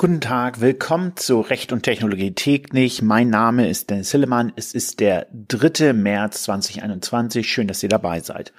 Guten Tag, willkommen zu Recht und Technologie täglich. Mein Name ist Dennis Hillemann. Es ist der 3. März 2021. Schön, dass ihr dabei seid.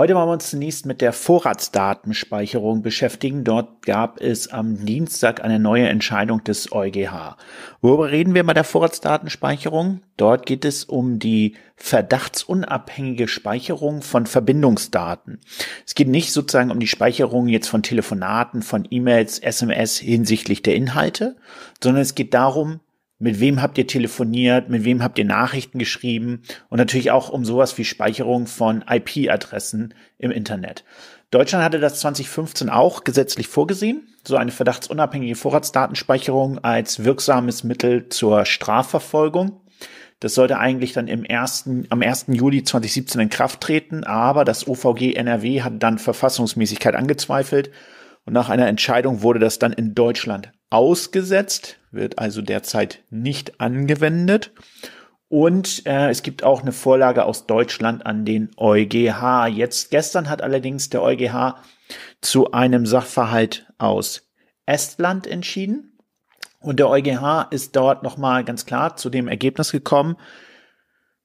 Heute wollen wir uns zunächst mit der Vorratsdatenspeicherung beschäftigen. Dort gab es am Dienstag eine neue Entscheidung des EuGH. Worüber reden wir bei der Vorratsdatenspeicherung? Dort geht es um die verdachtsunabhängige Speicherung von Verbindungsdaten. Es geht nicht sozusagen um die Speicherung jetzt von Telefonaten, von E-Mails, SMS hinsichtlich der Inhalte, sondern es geht darum, mit wem habt ihr telefoniert, mit wem habt ihr Nachrichten geschrieben und natürlich auch um sowas wie Speicherung von IP-Adressen im Internet. Deutschland hatte das 2015 auch gesetzlich vorgesehen, so eine verdachtsunabhängige Vorratsdatenspeicherung als wirksames Mittel zur Strafverfolgung. Das sollte eigentlich dann im ersten, am 1. Juli 2017 in Kraft treten, aber das OVG NRW hat dann Verfassungsmäßigkeit angezweifelt und nach einer Entscheidung wurde das dann in Deutschland ausgesetzt wird also derzeit nicht angewendet. Und äh, es gibt auch eine Vorlage aus Deutschland an den EuGH. Jetzt gestern hat allerdings der EuGH zu einem Sachverhalt aus Estland entschieden. Und der EuGH ist dort nochmal ganz klar zu dem Ergebnis gekommen,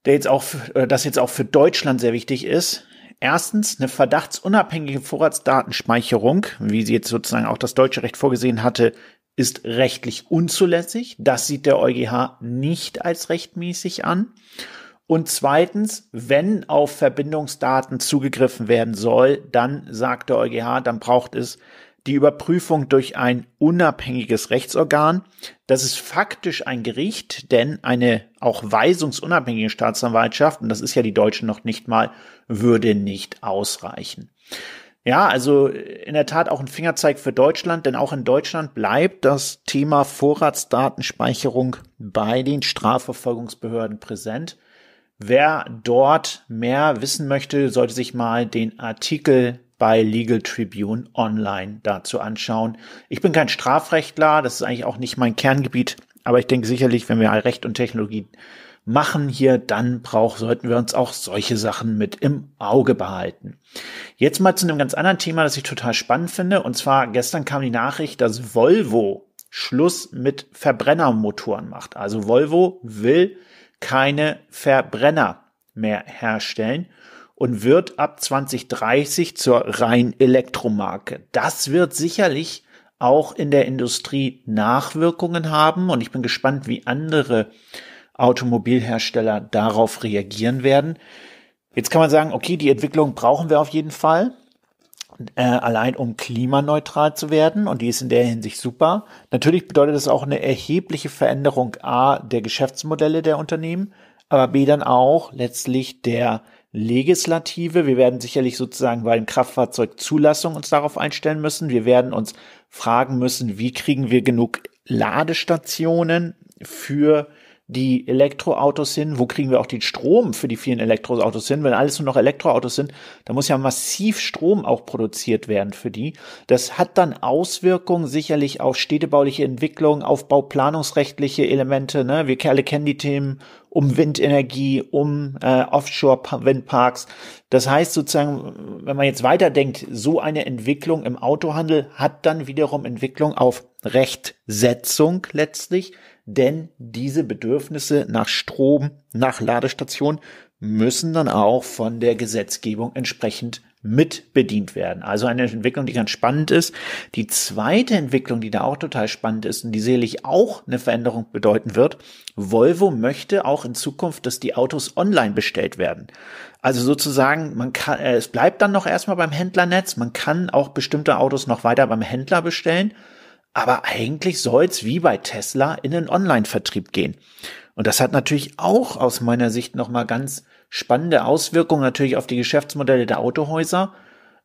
der jetzt auch, für, äh, das jetzt auch für Deutschland sehr wichtig ist. Erstens eine verdachtsunabhängige Vorratsdatenspeicherung, wie sie jetzt sozusagen auch das deutsche Recht vorgesehen hatte, ist rechtlich unzulässig. Das sieht der EuGH nicht als rechtmäßig an. Und zweitens, wenn auf Verbindungsdaten zugegriffen werden soll, dann sagt der EuGH, dann braucht es die Überprüfung durch ein unabhängiges Rechtsorgan. Das ist faktisch ein Gericht, denn eine auch weisungsunabhängige Staatsanwaltschaft, und das ist ja die Deutsche noch nicht mal, würde nicht ausreichen. Ja, also äh, in der Tat auch ein Fingerzeig für Deutschland, denn auch in Deutschland bleibt das Thema Vorratsdatenspeicherung bei den Strafverfolgungsbehörden präsent. Wer dort mehr wissen möchte, sollte sich mal den Artikel bei Legal Tribune Online dazu anschauen. Ich bin kein Strafrechtler, das ist eigentlich auch nicht mein Kerngebiet, aber ich denke sicherlich, wenn wir Recht und Technologie machen hier, dann brauch, sollten wir uns auch solche Sachen mit im Auge behalten. Jetzt mal zu einem ganz anderen Thema, das ich total spannend finde. Und zwar gestern kam die Nachricht, dass Volvo Schluss mit Verbrennermotoren macht. Also Volvo will keine Verbrenner mehr herstellen und wird ab 2030 zur rein Elektromarke. Das wird sicherlich auch in der Industrie Nachwirkungen haben und ich bin gespannt, wie andere Automobilhersteller darauf reagieren werden. Jetzt kann man sagen, okay, die Entwicklung brauchen wir auf jeden Fall, äh, allein um klimaneutral zu werden und die ist in der Hinsicht super. Natürlich bedeutet das auch eine erhebliche Veränderung a der Geschäftsmodelle der Unternehmen, aber b dann auch letztlich der Legislative. Wir werden sicherlich sozusagen bei den Kraftfahrzeugzulassungen uns darauf einstellen müssen. Wir werden uns fragen müssen, wie kriegen wir genug Ladestationen für äh, die Elektroautos hin? Wo kriegen wir auch den Strom für die vielen Elektroautos hin? Wenn alles nur noch Elektroautos sind, dann muss ja massiv Strom auch produziert werden für die. Das hat dann Auswirkungen sicherlich auf städtebauliche Entwicklung, auf bauplanungsrechtliche Elemente. Ne? Wir alle kennen die Themen um Windenergie, um äh, Offshore-Windparks. Das heißt sozusagen, wenn man jetzt weiterdenkt, so eine Entwicklung im Autohandel hat dann wiederum Entwicklung auf Rechtsetzung letztlich, denn diese Bedürfnisse nach Strom, nach Ladestation müssen dann auch von der Gesetzgebung entsprechend mit bedient werden. Also eine Entwicklung, die ganz spannend ist. Die zweite Entwicklung, die da auch total spannend ist und die sicherlich auch eine Veränderung bedeuten wird, Volvo möchte auch in Zukunft, dass die Autos online bestellt werden. Also sozusagen, man kann, äh, es bleibt dann noch erstmal beim Händlernetz, man kann auch bestimmte Autos noch weiter beim Händler bestellen aber eigentlich soll's wie bei Tesla in den Online-Vertrieb gehen. Und das hat natürlich auch aus meiner Sicht nochmal ganz spannende Auswirkungen natürlich auf die Geschäftsmodelle der Autohäuser,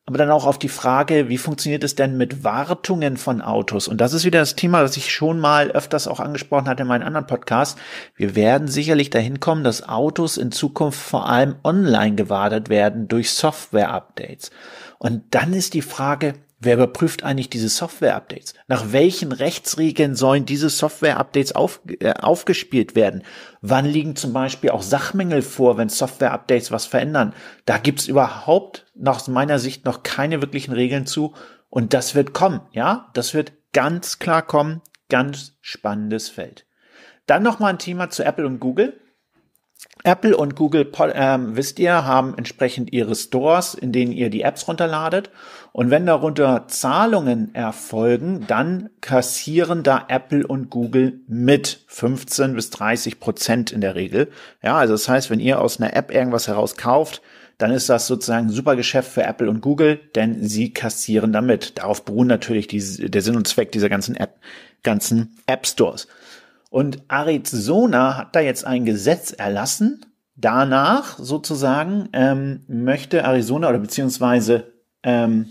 aber dann auch auf die Frage, wie funktioniert es denn mit Wartungen von Autos? Und das ist wieder das Thema, das ich schon mal öfters auch angesprochen hatte in meinen anderen Podcasts. Wir werden sicherlich dahin kommen, dass Autos in Zukunft vor allem online gewartet werden durch Software-Updates. Und dann ist die Frage, Wer überprüft eigentlich diese Software-Updates? Nach welchen Rechtsregeln sollen diese Software-Updates auf, äh, aufgespielt werden? Wann liegen zum Beispiel auch Sachmängel vor, wenn Software-Updates was verändern? Da gibt's überhaupt nach meiner Sicht noch keine wirklichen Regeln zu. Und das wird kommen, ja? Das wird ganz klar kommen. Ganz spannendes Feld. Dann nochmal ein Thema zu Apple und Google. Apple und Google, ähm, wisst ihr, haben entsprechend ihre Stores, in denen ihr die Apps runterladet. Und wenn darunter Zahlungen erfolgen, dann kassieren da Apple und Google mit 15 bis 30 Prozent in der Regel. Ja, also das heißt, wenn ihr aus einer App irgendwas herauskauft, dann ist das sozusagen ein super Geschäft für Apple und Google, denn sie kassieren damit. Darauf beruhen natürlich die, der Sinn und Zweck dieser ganzen App, ganzen App Stores. Und Arizona hat da jetzt ein Gesetz erlassen. Danach sozusagen ähm, möchte Arizona oder beziehungsweise ähm,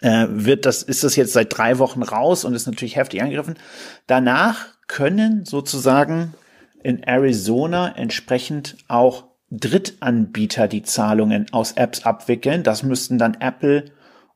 äh, wird das, ist das jetzt seit drei Wochen raus und ist natürlich heftig angegriffen. Danach können sozusagen in Arizona entsprechend auch Drittanbieter die Zahlungen aus Apps abwickeln. Das müssten dann Apple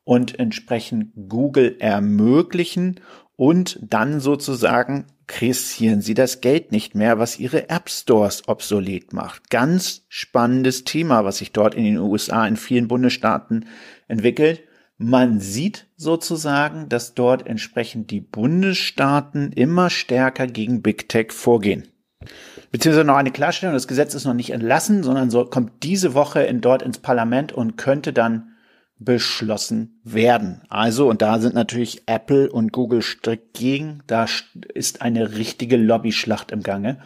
und entsprechend Google ermöglichen und dann sozusagen kassieren sie das Geld nicht mehr, was ihre App Stores obsolet macht. Ganz spannendes Thema, was sich dort in den USA in vielen Bundesstaaten entwickelt. Man sieht sozusagen, dass dort entsprechend die Bundesstaaten immer stärker gegen Big Tech vorgehen. Beziehungsweise noch eine Klarstellung, das Gesetz ist noch nicht entlassen, sondern so kommt diese Woche in dort ins Parlament und könnte dann beschlossen werden. Also, und da sind natürlich Apple und Google strikt gegen, da ist eine richtige Lobbyschlacht im Gange.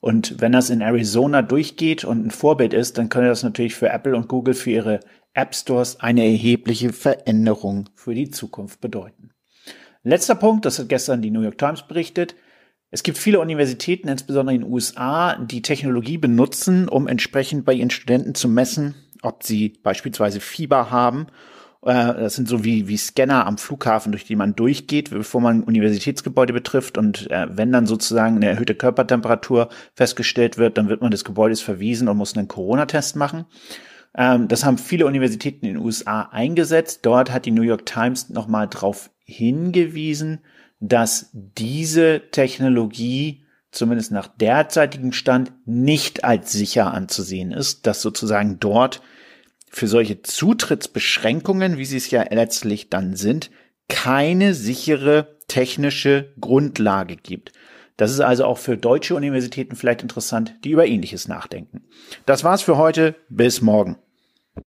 Und wenn das in Arizona durchgeht und ein Vorbild ist, dann könnte das natürlich für Apple und Google für ihre App Stores eine erhebliche Veränderung für die Zukunft bedeuten. Letzter Punkt, das hat gestern die New York Times berichtet. Es gibt viele Universitäten, insbesondere in den USA, die Technologie benutzen, um entsprechend bei ihren Studenten zu messen, ob sie beispielsweise Fieber haben. Äh, das sind so wie, wie Scanner am Flughafen, durch die man durchgeht, bevor man Universitätsgebäude betrifft. Und äh, wenn dann sozusagen eine erhöhte Körpertemperatur festgestellt wird, dann wird man des Gebäudes verwiesen und muss einen Corona-Test machen. Ähm, das haben viele Universitäten in den USA eingesetzt. Dort hat die New York Times nochmal darauf hingewiesen, dass diese Technologie zumindest nach derzeitigem Stand nicht als sicher anzusehen ist, dass sozusagen dort für solche Zutrittsbeschränkungen, wie sie es ja letztlich dann sind, keine sichere technische Grundlage gibt. Das ist also auch für deutsche Universitäten vielleicht interessant, die über ähnliches nachdenken. Das war's für heute. Bis morgen.